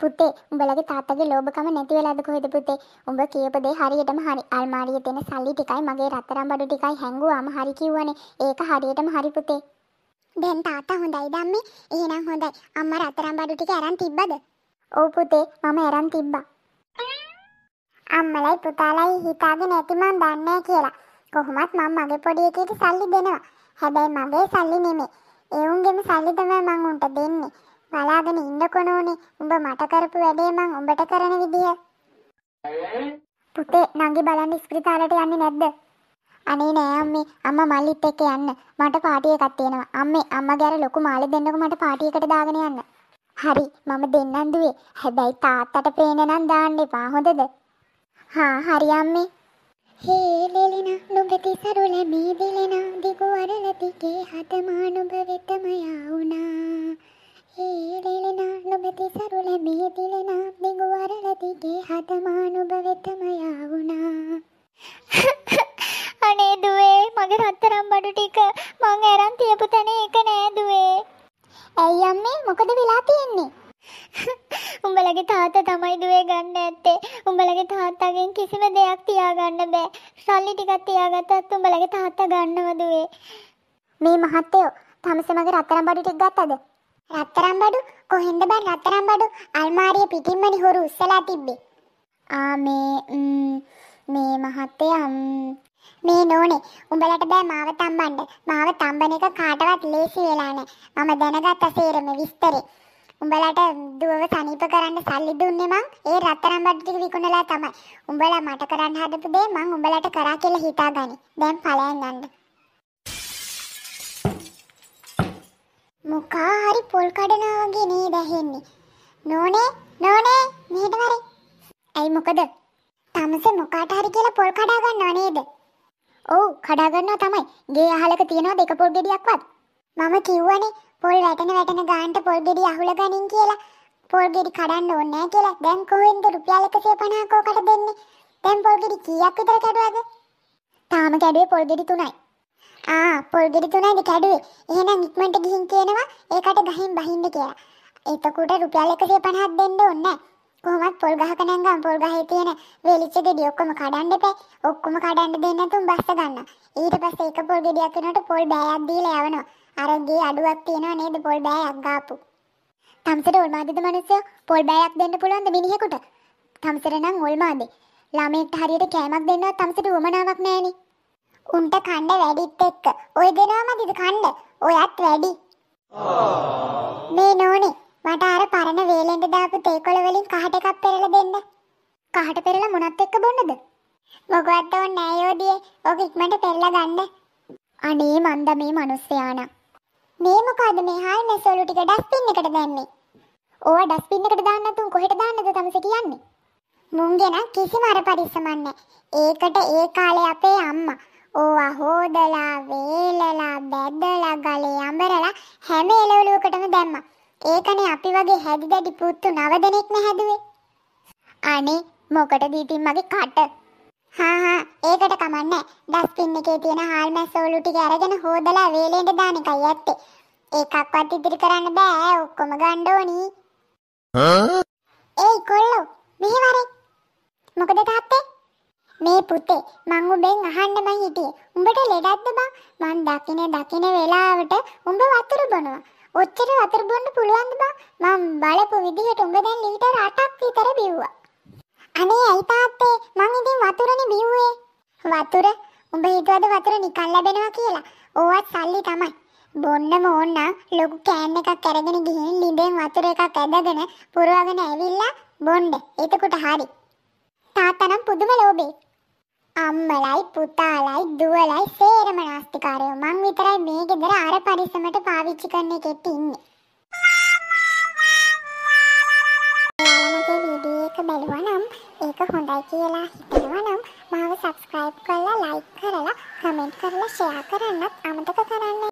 පුතේ උඹලගේ තාත්තගේ ලෝභකම නැති වෙලාද කොහෙද පුතේ උඹ කියපු දේ හරියටම හරි අල්මාරියේ තියෙන සල්ලි ටිකයි මගේ රත්තරන් බඩු ටිකයි හැංගුවාම හරි කිව්වනේ ඒක හරියටම හරි පුතේ දැන් තාත්තා හොඳයි ධම්මේ එහෙනම් හොඳයි අම්මා රත්තරන් බඩු ටික අරන් තිබ්බද ඔව් පුතේ මම අරන් තිබ්බා අම්මලයි පුතාලයි හිතාගෙන ඇති මන් දන්නේ කියලා කොහොමත් මම මගේ පොඩි එකේට සල්ලි දෙනවා හැබැයි මගේ සල්ලි නෙමෙයි ඒ උන්ගෙම සල්ලි තමයි මං උන්ට දෙන්නේ බලාගෙන ඉන්නකොන ඕනේ. උඹ මට කරපු වැඩේ මං උඹට කරන විදිය. පුතේ නංගි බලන්න ඉස්පිරිතාලට යන්නේ නැද්ද? අනේ නෑ අම්මේ. අම්මා මල්ලිත් එක්ක යන්න. මට පාටි එකක් තියෙනවා. අම්මේ අම්මගේ අර ලොකු මාළේ දෙන්නකෝ මට පාටි එකට දාගෙන යන්න. හරි මම දෙන්නන් දුවේ. හැබැයි තාත්තට පේන නම් දාන්න එපා. හොඳද? හා හරි අම්මේ. හේ ලෙලිනා නුඹති සරුල මේ දිලෙනා දිගු අරලතිගේ හතමා පතිගේ හදමානුභ වෙතම යාවුණා අනේ දුවේ මගේ රත්තරම් බඩු ටික මං ඇරන් තියපු තැන එක නෑ දුවේ ඇයි අම්මේ මොකද වෙලා තියෙන්නේ උඹලගේ තාත්තා තමයි දුවේ ගන්න ඇත්තේ උඹලගේ තාත්තාගෙන් කිසිම දෙයක් තියාගන්න බෑ සල්ලි ටිකක් තියාගත්තත් උඹලගේ තාත්තා ගන්නව දුවේ මේ මහත්තයෝ තමසේ මගේ රත්තරම් බඩු ටික ගත්තද රත්තරම් බඩු කොහෙන්ද බන් රත්තරම් බඩු අල්මාරිය පිටින්මනි හොරු උස්සලා තිබ්බේ. ආ මේ මේ මහත්තයා මේ නෝනේ උඹලට බෑ මාව තම්බන්න. මාව තම්බන එක කාටවත් ලේසි වෙලා නෑ. මම දැනගත්ත සේරම විස්තරේ. උඹලට දුවව සනීප කරන්න සල්ලි දුන්නේ මං ඒ රත්තරම් බඩු ටික විකුණලා තමයි. උඹලා මට කරන්න හදපු දේ මං උඹලට කරා කියලා හිතාගනි. දැන් ඵලයන් ගන්න. මොකා පොල් කඩනවා වගේ නේද ඇහෙන්නේ. නෝනේ නෝනේ මෙහෙට වරේ. ඇයි මොකද? තමසේ මොකාට හරි කියලා පොල් කඩා ගන්නව නේද? ඔව් කඩා ගන්නවා තමයි. ගේ අහලක තියනවා දෙක පොල් ගෙඩියක්වත්. මම කිව්වනේ පොල් වැටෙන වැටෙන ගානට පොල් ගෙඩිය අහුල ගනින් කියලා. පොල් ගෙඩි කඩන්න ඕනේ නැහැ කියලා. දැන් කොහෙන්ද රුපියල් 150ක ඔකට දෙන්නේ? දැන් පොල් ගෙඩි කීයක් විතර කැඩුවද? තාම කැඩුවේ පොල් ගෙඩි 3යි. ආ පොල් ගෙඩි තුනයිද කැඩුවේ. එහෙනම් ඉක්මනට ගිහින් කියනවා ඒකට ගහින් බහින්න කියලා. එතකොට රුපියල් 150ක් දෙන්න ඕනේ. කොහොමත් පොල් ගහක නැංගම් පොල් ගහේ තියෙන වෙලිච්ච ගෙඩි ඔක්කොම කඩන්න එපා. ඔක්කොම කඩන්න දෙන්න තුන් බස්ස ගන්න. ඊට පස්සේ එක පොල් ගෙඩියක් වෙනකොට පොල් බෑයක් දීලා යවනවා. අර ගේ අඩුවක් තියෙනව නේද පොල් බෑයක් ගාපු. තම්සට ඕල්මාදද මනුස්සයෝ පොල් බෑයක් දෙන්න පුළුවන්ද මිනිහෙකුට? තම්සර නම් ඕල්මාදේ. ළමයෙක්ට හරියට කෑමක් දෙන්නවත් තම්සට උවමනාවක් නැහනේ. උන්ට කණ්ඩ වැඩිත් එක්ක ඔය දෙනාමදිද කණ්ඩ ඔයත් වැඩි මේ නෝනේ මට අර පරණ වේලෙන්ට දාපු තේකොළ වලින් කහට එකක් පෙරලා දෙන්න කහට පෙරලා මොනත් එක්ක බොන්නද මොකවත් ඕනේ නෑ යෝදියේ ඔක ඉක්මනට පෙරලා ගන්න අනේ මන්ද මේ මිනිස්සයානම් මේ මොකද මේ හාල් නැසවලු ටික ඩස්බින් එකට දැම්මේ ඕවා ඩස්බින් එකට දාන්න නැතුන් කොහෙට දාන්නද තමසේ කියන්නේ මුංගේ නම් කිසිම අර පරිස්සමක් නැහැ ඒකට ඒ කාලේ අපේ අම්මා හෝදලා වේලලා බැදලා ගලේ අඹරලා හැම එළවලුවකටම දැම්මා. ඒකනේ අපි වගේ හැදි දැඩි පුත්තු නව දෙනෙක් නැහැදුවේ. අනේ මොකටද ඉතින් මගේ කට? හා හා ඒකට කමන්නේ. ඩස්බින් එකේ තියෙන හාල් මැස්ස ඔලු ටික අරගෙන හෝදලා වේලෙන්ට දාන එකයි ඇත්තේ. ඒකක්වත් ඉදිරි කරන්න බෑ. ඔක්කොම ගන්න ඕනි. ආ? ඒයි කොල්ලෝ මෙහෙ වරේ අනේ පුතේ මං උඹෙන් අහන්න බං හිටියේ. උඹට ලෙඩක්ද බං? මං දකින දකින වෙලාවට උඹ වතුර බොනවා. ඔච්චර වතුර බොන්න පුළුවන්ද බං? මං බලපු විදිහට උඹ දැන් ලීටර් 8ක් විතර බිව්වා. අනේ ඇයි තාත්තේ මං ඉතින් වතුරනේ බිව්වේ. වතුර උඹ හිතුවද වතුර නිකන් ලැබෙනවා කියලා. ඕවත් සල්ලි තමයි. බොන්නම ඕන්න ලොකු කෑන් එකක් අරගෙන ගිහින් ලිඳෙන් වතුර එකක් ඇදගෙන පුරවගෙන ඇවිල්ලා බොන්න. එතකොට හරි. තාත්තනම් පුදුම ලෝභේ. අම්මලයි පුතාලයි දුවලයි සේරම නාස්තිකාරයෝ මං විතරයි මේ ගෙදර අර පරිසමට පාවිච්චි කරන එකෙත් ඉන්නේ. ඔයාලමගේ වීඩියෝ එක බැලුවා නම් ඒක හොඳයි කියලා හිතනවා නම් මාව subscribe කරලා like කරලා comment කරලා share කරන්නත් අමතක කරන්න